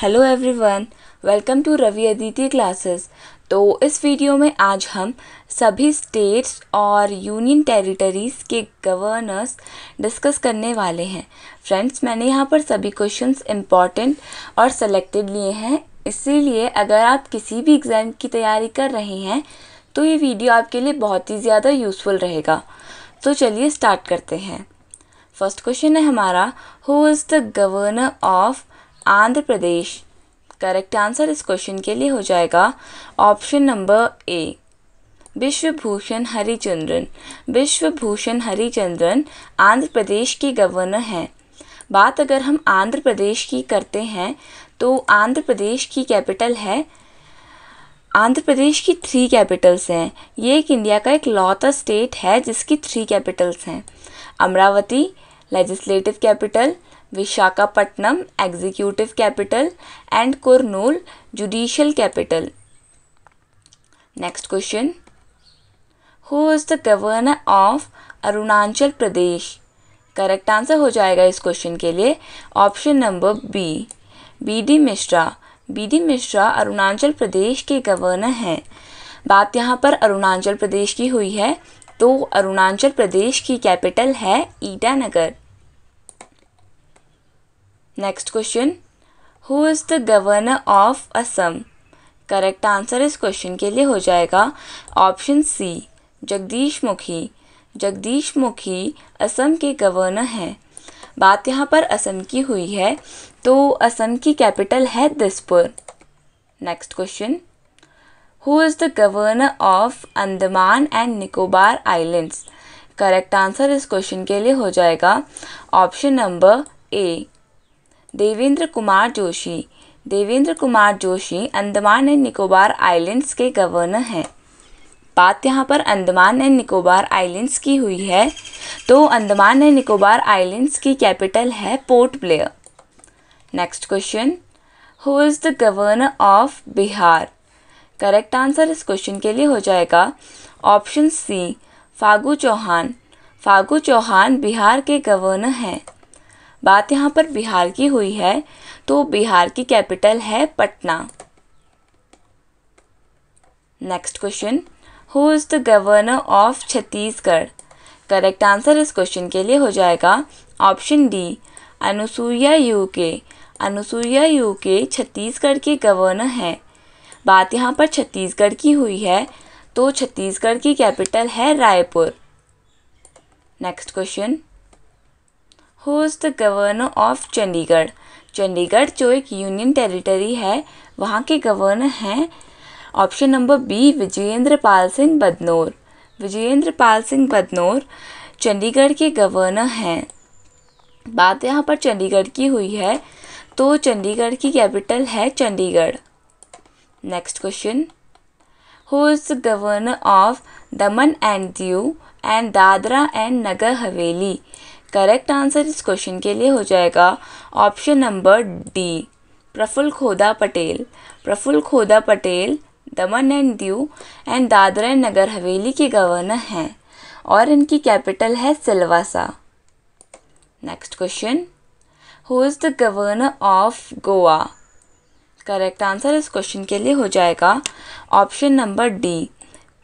Hello everyone welcome to Ravi Aditi classes तो इस video में आज हम सभी स्टेट्स और यूनियन टेरिटरीज़ के गवर्नर्स डिस्कस करने वाले हैं फ्रेंड्स मैंने यहाँ पर सभी क्वेश्चंस इम्पॉर्टेंट और सेलेक्टेड लिए हैं इसीलिए अगर आप किसी भी एग्ज़ाम की तैयारी कर रहे हैं तो ये वीडियो आपके लिए बहुत ही ज़्यादा यूज़फुल रहेगा तो चलिए स्टार्ट करते हैं फर्स्ट क्वेश्चन है हमारा who is the governor of Andhra Pradesh correct answer इस क्वेश्चन के लिए हो जाएगा option number A Vishwabhushan Harichandan Vishwabhushan Harichandan Andhra Pradesh के गवर्नर हैं बात अगर हम आंध्र प्रदेश की करते हैं तो आंध्र प्रदेश की कैपिटल है आंध्र प्रदेश की थ्री कैपिटल्स हैं ये एक इंडिया का एक लौता स्टेट है जिसकी थ्री कैपिटल्स हैं Amaravati legislative capital Visakhapatnam executive capital and Kurnool judicial capital next question who is the governor of Arunachal Pradesh correct answer हो जाएगा इस क्वेश्चन के लिए option number B B D Mishra B D Mishra Arunachal Pradesh के गवर्नर हैं बात यहाँ पर अरुणाचल प्रदेश की हुई है तो अरुणाचल प्रदेश की कैपिटल है Itanagar next question who is the governor of Assam correct answer इस क्वेश्चन के लिए हो जाएगा ऑप्शन सी जगदीश मुखी जगदीश मुखी असम के गवर्नर हैं बात यहाँ पर असम की हुई है तो असम की कैपिटल है Dispur next question who is the governor of Andaman and Nicobar islands correct answer इस क्वेश्चन के लिए हो जाएगा option number A Devendra Kumar Joshi Devendra Kumar Joshi Andaman and Nicobar islands के गवर्नर हैं बात यहाँ पर अंडमान एंड निकोबार आइलैंड्स की हुई है तो अंडमान एंड निकोबार आइलैंड्स की कैपिटल है Port Blair next question who is the governor of Bihar correct answer इस क्वेश्चन के लिए हो जाएगा ऑप्शन सी फागू चौहान फागू चौहान बिहार के गवर्नर हैं बात यहाँ पर बिहार की हुई है तो बिहार की कैपिटल है Patna next question who is the governor of Chhattisgarh correct answer इस क्वेश्चन के लिए हो जाएगा ऑप्शन डी अनुसुईया यू के अनुसुईया यू के छत्तीसगढ़ के गवर्नर हैं बात यहाँ पर छत्तीसगढ़ की हुई है तो छत्तीसगढ़ की कैपिटल है Raipur next question who is the governor of Chandigarh Chandigarh जो एक यूनियन टेरिटरी है वहाँ के गवर्नर हैं option number B Vijendra Pal Singh Badnore Vijendra Pal Singh Badnore Chandigarh के गवर्नर हैं बात यहाँ पर चंडीगढ़ की हुई है तो चंडीगढ़ की कैपिटल है Chandigarh next question who is the governor of Daman and Diu and Dadra and Nagar Haveli correct answer इस क्वेश्चन के लिए हो जाएगा option number D Praful Khoda Patel Praful Khoda Patel Daman and Diu and Dadra and Nagar Haveli के गवर्नर हैं और इनकी कैपिटल है Silvassa next question who is the governor of Goa correct answer इस क्वेश्चन के लिए हो जाएगा option number D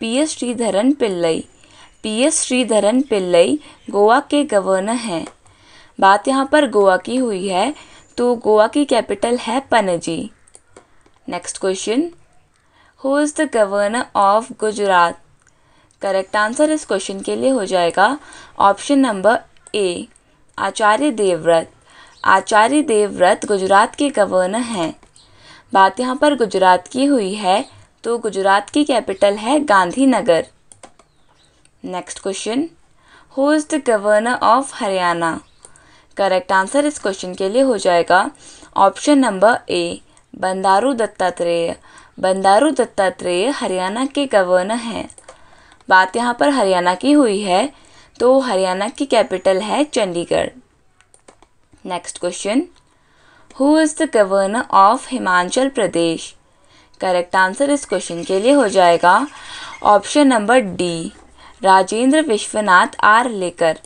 P S Sreedharan Pillai P S Sreedharan Pillai Goa के गवर्नर हैं बात यहाँ पर गोवा की हुई है तो गोवा की कैपिटल है Panaji next question who is the governor of Gujarat correct answer इस क्वेश्चन के लिए हो जाएगा option number A Acharya Devvrat Acharya Devvrat Gujarat के गवर्नर हैं बात यहाँ पर गुजरात की हुई है तो गुजरात की कैपिटल है Gandhinagar next question who is the governor of Haryana correct answer इस क्वेश्चन के लिए हो जाएगा option number A Bandaru Dattatreya Bandaru Dattatreya Haryana के गवर्नर हैं बात यहाँ पर हरियाणा की हुई है तो हरियाणा की कैपिटल है Chandigarh next question who is the governor of Himachal Pradesh correct answer इस क्वेश्चन के लिए हो जाएगा option number D Rajendra Vishwanath Arlekar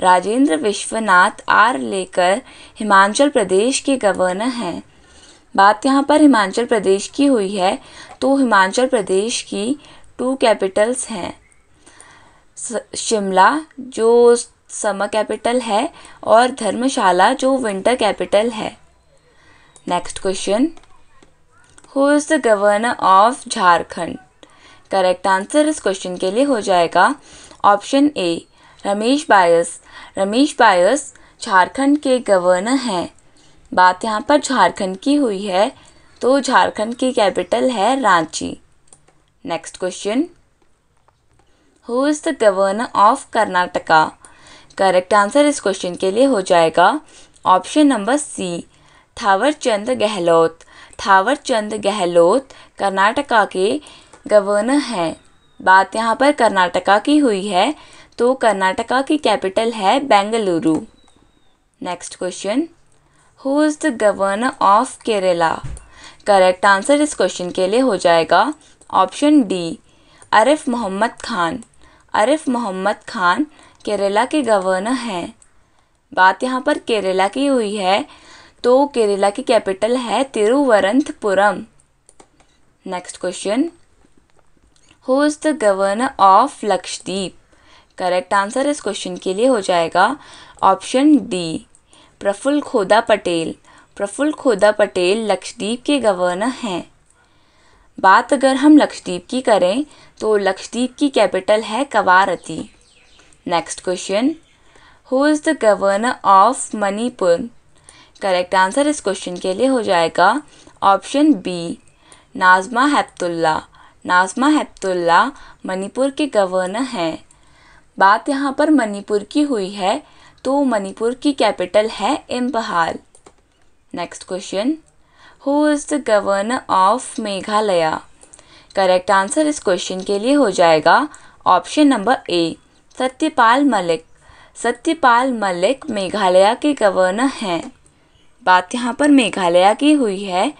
Rajendra Vishwanath are लेकर हिमाचल प्रदेश के गवर्नर हैं बात यहाँ पर हिमाचल प्रदेश की हुई है तो हिमाचल प्रदेश की टू कैपिटल्स हैं शिमला जो समर कैपिटल है और धर्मशाला जो विंटर कैपिटल है next question who is the governor of Jharkhand correct answer इस क्वेश्चन के लिए हो जाएगा ऑप्शन ए रमेश बायस रमेश बायस झारखंड के गवर्नर हैं बात यहाँ पर झारखंड की हुई है तो झारखंड की कैपिटल है Ranchi next question who is the governor of Karnataka correct answer इस क्वेश्चन के लिए हो जाएगा option number C Thaawarchand Gehlot Thaawar Chand Gehlot Karnataka के गवर्नर हैं बात यहाँ पर कर्नाटका की हुई है तो कर्नाटका की कैपिटल है Bengaluru next question who is the governor of Kerala correct answer इस क्वेश्चन के लिए हो जाएगा ऑप्शन डी आरिफ मोहम्मद खान अरिफ मोहम्मद खान केरला के गवर्नर हैं बात यहाँ पर केरला की हुई है तो केरला की कैपिटल है Thiruvananthapuram next question who is the governor of Lakshadweep correct answer इस क्वेश्चन के लिए हो जाएगा ऑप्शन डी प्रफुल्ल खोदा पटेल प्रफुल्ल खोदा पटेल लक्षद्वीप के गवर्नर हैं बात अगर हम लक्षद्वीप की करें तो लक्षद्वीप की कैपिटल है Kavaratti next question who is the governor of Manipur correct answer इस क्वेश्चन के लिए हो जाएगा ऑप्शन बी नाजमा हैप्तुल्ला नाजमा हेप्तुल्ला मणिपुर के गवर्नर हैं बात यहाँ पर मणिपुर की हुई है तो मणिपुर की कैपिटल है Imphal next question who is the governor of Meghalaya correct answer इस क्वेश्चन के लिए हो जाएगा option number A Satyapal Malik Satyapal Malik Meghalaya के गवर्नर हैं बात यहाँ पर मेघालय की हुई है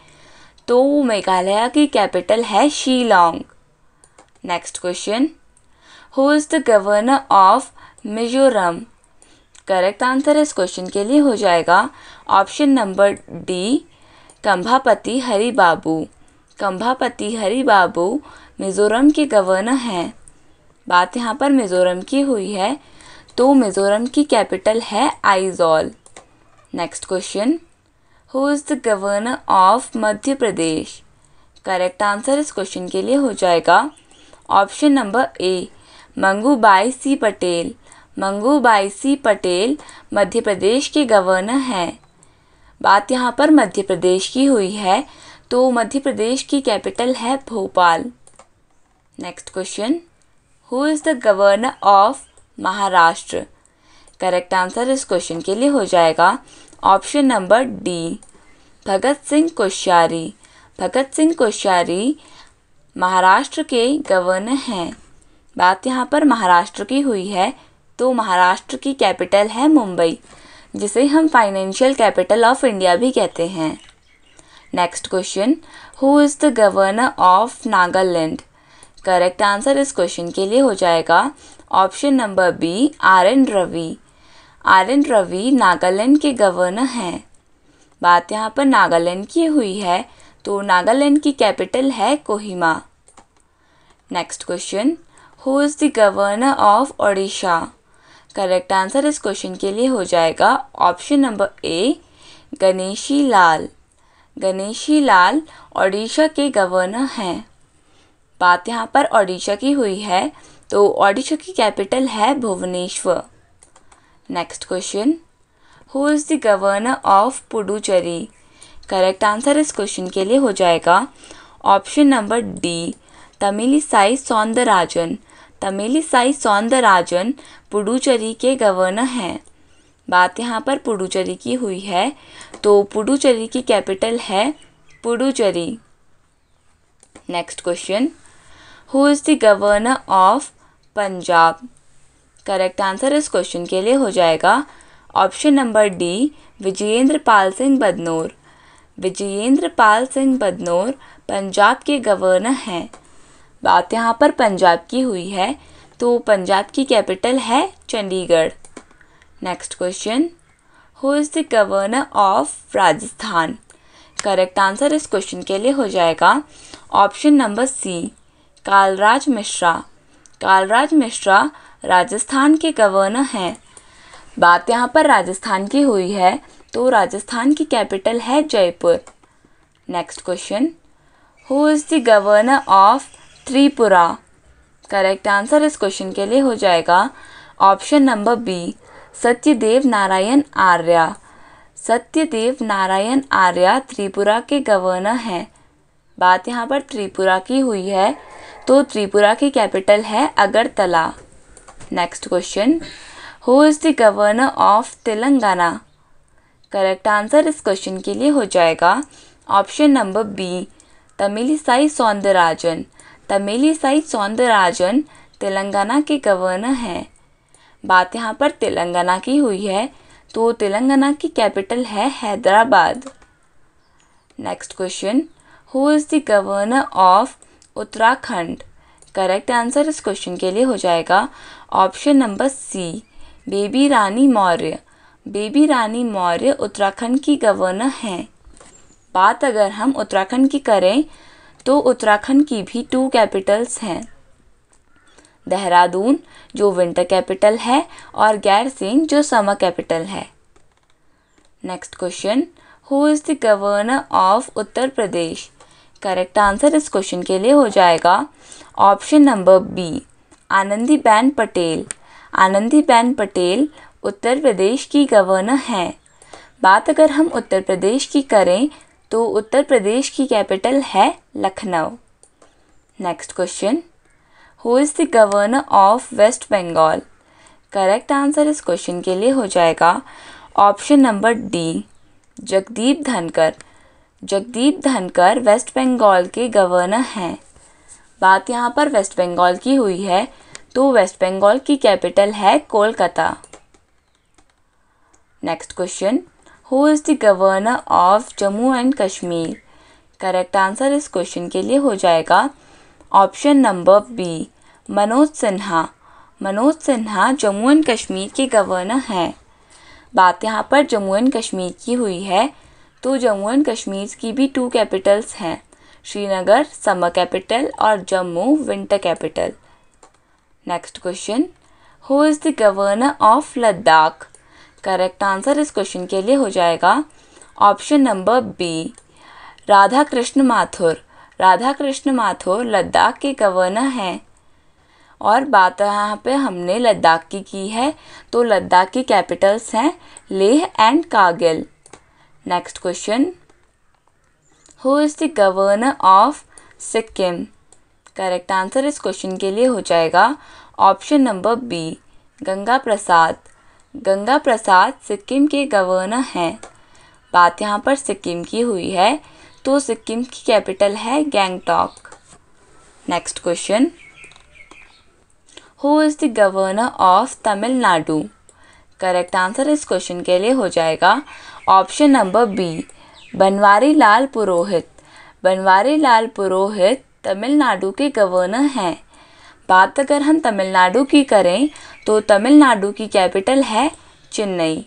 तो मेघालय की कैपिटल है Shillong next question who is the governor of Mizoram correct answer इस क्वेश्चन के लिए हो जाएगा option number D Kambhampati Hari Babu Kambhampati Hari Babu Mizoram के गवर्नर हैं बात यहाँ पर मिज़ोरम की हुई है तो मिज़ोरम की कैपिटल है Aizawl next question who is the governor of Madhya Pradesh correct answer इस क्वेश्चन के लिए हो जाएगा option number A Mangubhai C Patel Mangubhai C Patel Madhya Pradesh के गवर्नर हैं बात यहाँ पर मध्य प्रदेश की हुई है तो मध्य प्रदेश की कैपिटल है Bhopal next question who is the governor of Maharashtra correct answer इस क्वेश्चन के लिए हो जाएगा option number D Bhagat Singh Koshyari Bhagat Singh Koshyari Maharashtra के गवर्नर हैं बात यहाँ पर महाराष्ट्र की हुई है तो महाराष्ट्र की कैपिटल है मुंबई जिसे हम फाइनेंशियल कैपिटल ऑफ इंडिया भी कहते हैं next question who is the governor of Nagaland correct answer इस क्वेश्चन के लिए हो जाएगा option number B R N Ravi R N Ravi Nagaland के गवर्नर हैं बात यहाँ पर नागालैंड की हुई है तो नागालैंड की कैपिटल है Kohima next question who is the governor of Odisha correct answer इस क्वेश्चन के लिए हो जाएगा option number A Ganeshi Lal Ganeshi Lal Odisha के गवर्नर हैं बात यहाँ पर ओडिशा की हुई है तो ओडिशा की कैपिटल है Bhubaneswar Next question Who is the governor of Puducherry? Correct answer इस क्वेश्चन के लिए हो जाएगा option number D Sai Soundararajan Tamilisai Soundararajan Puducherry के गवर्नर हैं बात यहाँ पर पुडुचेरी की हुई है तो पुडुचेरी की कैपिटल है Puducherry next question who is the governor of Punjab correct answer इस क्वेश्चन के लिए हो जाएगा option number D Vijayendra Pal Singh Badnore Vijayendra Pal Singh Badnore Punjab के गवर्नर हैं बात यहाँ पर पंजाब की हुई है तो पंजाब की कैपिटल है Chandigarh next question who is the governor of Rajasthan correct answer इस क्वेश्चन के लिए हो जाएगा option number C Kalraj Mishra Kalraj Mishra Rajasthan के गवर्नर हैं बात यहाँ पर राजस्थान की हुई है तो राजस्थान की कैपिटल है Jaipur next question who is the governor of Tripura correct answer इस क्वेश्चन के लिए हो जाएगा option number B Satyadev Narayan Arya Satyadev Narayan Arya Tripura के गवर्नर हैं बात यहाँ पर त्रिपुरा की हुई है तो त्रिपुरा की कैपिटल है Agartala next question who is the governor of Telangana correct answer इस क्वेश्चन के लिए हो जाएगा option number B Sai Tamilisai Soundararajan Sai Soundararajan Telangana के गवर्नर हैं बात यहाँ पर तेलंगाना की हुई है तो तेलंगाना की कैपिटल है Hyderabad next question who is the governor of Uttarakhand correct answer इस क्वेश्चन के लिए हो जाएगा option number C Baby Rani Maurya Baby Rani Maurya Uttarakhand की गवर्नर हैं बात अगर हम उत्तराखंड की करें तो उत्तराखंड की भी टू कैपिटल्स हैं देहरादून जो विंटर कैपिटल है और गैरसेन जो समर कैपिटल है next question who is the governor of Uttar Pradesh correct answer इस क्वेश्चन के लिए हो जाएगा option number B Anandiben Patel Anandiben Patel Uttar Pradesh की गवर्नर हैं बात अगर हम उत्तर प्रदेश की करें तो उत्तर प्रदेश की कैपिटल है Lucknow next question who is the governor of waste Bengal correct answer इस क्वेश्चन के लिए हो जाएगा ऑप्शन नंबर डी जगदीप धनकर जगदीप धनकर वेस्ट बंगाल के गवर्नर हैं बात यहाँ पर वेस्ट बंगाल की हुई है तो वेस्ट बंगाल की कैपिटल है Kolkata next question who is the governor of Jammu and Kashmir correct answer इस क्वेश्चन के लिए हो जाएगा option number B Manoj Sinha Manoj Sinha Jammu and Kashmir के गवर्नर हैं बात यहाँ पर जम्मू एंड कश्मीर की हुई है तो जम्मू एंड कश्मीर की भी टू कैपिटल्स हैं श्रीनगर समर कैपिटल और Jammu winter capital next question who is the governor of Ladakh correct answer इस क्वेश्चन के लिए हो जाएगा option number B Radha Krishna Mathur Radha Krishna Mathur Ladakh के गवर्नर हैं और बात यहाँ पे हमने लद्दाख की की है तो लद्दाख की कैपिटल्स हैं Leh and Kargil next question who is the governor of Sikkim correct answer इस क्वेश्चन के लिए हो जाएगा option number B Ganga Prasad Ganga Prasad Sikkim के गवर्नर हैं बात यहाँ पर सिक्किम की हुई है तो सिक्किम की कैपिटल है Gangtok next question who is the governor of Tamil Nadu correct answer इस क्वेश्चन के लिए हो जाएगा option number B Banwari Lal Purohit Banwari Lal Purohit Tamil Nadu के गवर्नर हैं बात अगर हम तमिलनाडु की करें तो तमिलनाडु की कैपिटल है Chennai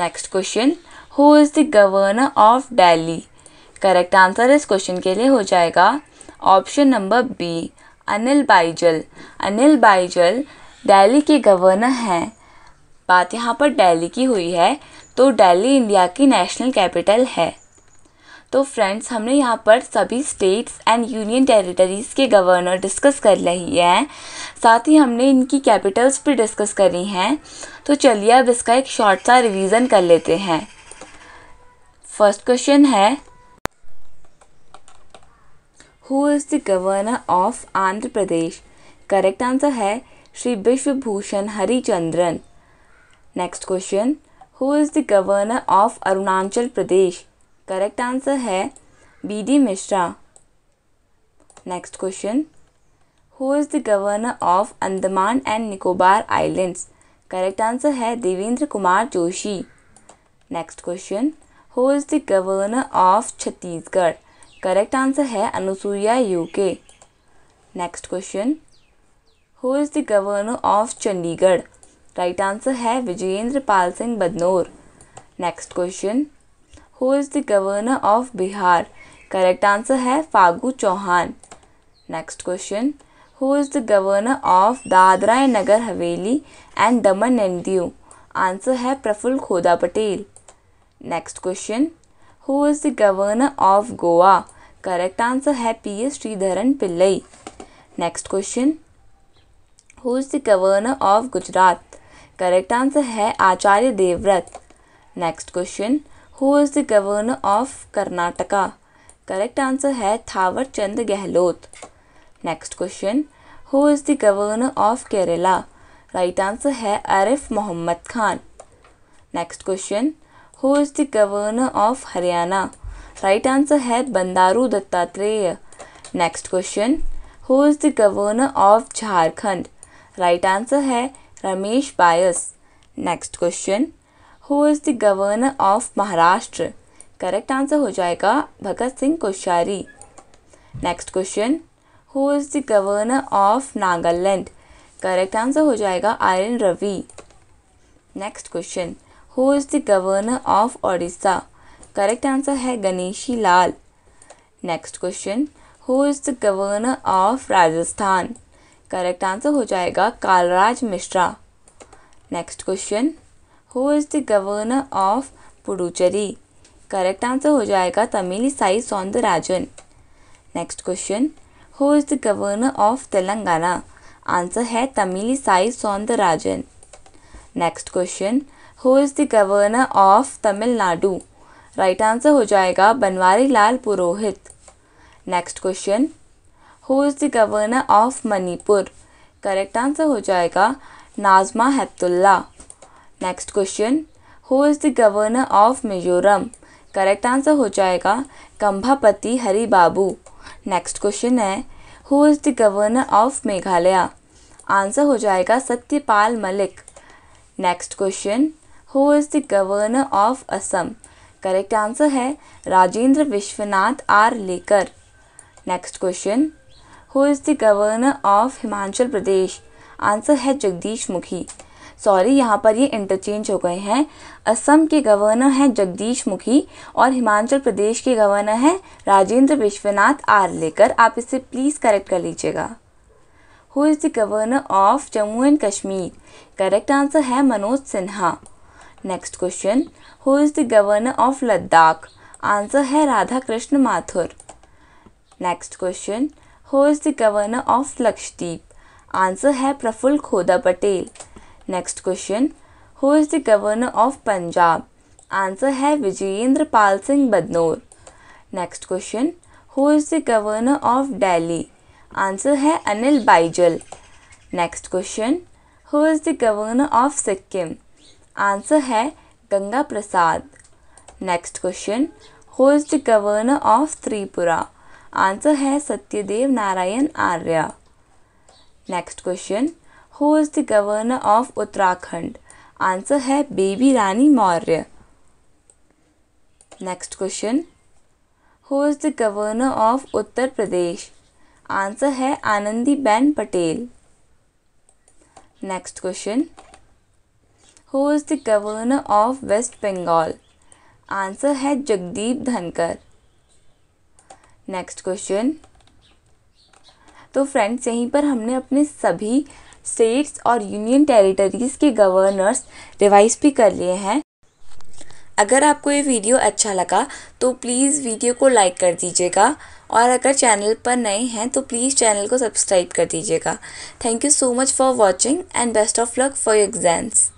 next question who is the governor of Delhi correct answer इस क्वेश्चन के लिए हो जाएगा option number B Anil Baijal Anil Baijal Delhi के गवर्नर हैं बात यहाँ पर दिल्ली की हुई है तो दिल्ली इंडिया की नेशनल कैपिटल है तो फ्रेंड्स हमने यहाँ पर सभी स्टेट्स एंड यूनियन टेरिटरीज़ के गवर्नर डिस्कस कर रही हैं साथ ही हमने इनकी कैपिटल्स भी डिस्कस करी हैं तो चलिए अब इसका एक शॉर्ट सा रिवीजन कर लेते हैं फर्स्ट क्वेश्चन है who is the governor of Andhra Pradesh correct answer है Shri Vishwabhushan Harichandan next question who is the governor of Arunachal Pradesh correct answer है B D Mishra next question who is the governor of Andaman and Nicobar islands correct answer है Devendra Kumar Joshi next question who is the governor of Chhattisgarh correct answer है Anusuiya Uikey next question who is the governor of Chandigarh right answer है Vijendra Pal Singh Badnore next question who is the governor of Bihar correct answer है Phagu Chauhan next question who is the governor of Dadra and Nagar Haveli and Daman and Diu answer है Praful Khoda Patel next question who is the governor of Goa correct answer है P S Sreedharan Pillai next question who is the governor of Gujarat correct answer है आचार्य Devvrat next question who is the governor of Karnataka correct answer है Thawar Chand Gehlot next question who is the governor of Kerala right answer है Arif Mohammad Khan next question who is the governor of Haryana right answer है Bandaru Dattatreya next question who is the governor of Jharkhand right answer है Ramesh Bias. Next question who is the governor of Maharashtra correct answer हो जाएगा Bhagat Singh Koshyari next question who is the governor of Nagaland correct answer हो जाएगा R N Ravi next question who is the governor of Odisha correct answer है Ganeshi Lal next question who is the governor of Rajasthan correct answer हो जाएगा Kalraj Mishra next question who is the governor of Puducherry correct answer हो जाएगा Tamilisai Rajan next question who is the governor of Telangana answer है Tamilisai Rajan next question who is the governor of Tamil Nadu right answer हो जाएगा Banwari Lal Purohit next question who is the governor of Manipur correct answer हो जाएगा Najma Heptulla next question who is the governor of Mizoram correct answer हो जाएगा Kambhampati Hari Babu next question है who is the governor of Meghalaya answer हो जाएगा Satyapal Malik next question who is the governor of Assam correct answer है Rajendra Vishwanath Arlekar next question who is the governor of Himachal Pradesh answer है जगदीश मुखी sorry यहाँ पर ये इंटरचेंज हो गए हैं असम के गवर्नर हैं जगदीश मुखी और हिमाचल प्रदेश के गवर्नर हैं राजेंद्र विश्वनाथ आर लेकर आप इसे प्लीज़ करेक्ट कर लीजिएगा who is the governor of Jammu and Kashmir correct answer है Manoj Sinha next question who is the governor of Ladakh answer है Radha Krishna Mathur next question who is the governor of Lakshadweep answer है Praful Khoda Patel next question who is the governor of Punjab answer है Vijendra Pal Singh Badnore next question who is the governor of Delhi answer है Anil Baijal next question who is the governor of Sikkim answer है Ganga Prasad next question who is the governor of Tripura answer है Satyadev Narayan Arya next question who is the governor of Uttarakhand answer है Baby Rani Maurya next question who is the governor of Uttar Pradesh answer है Anandi Ben Patel next question who is the governor of waste Bengal answer है जगदीप धनकर next question तो friends यहीं पर हमने अपने सभी स्टेट्स और यूनियन टेरिटरीज़ के गवर्नर्स रिवाइज भी कर लिए हैं अगर आपको ये वीडियो अच्छा लगा तो प्लीज़ वीडियो को लाइक कर दीजिएगा और अगर चैनल पर नए हैं तो प्लीज़ चैनल को सब्सक्राइब कर दीजिएगा thank you so much for watching and best of luck for your exams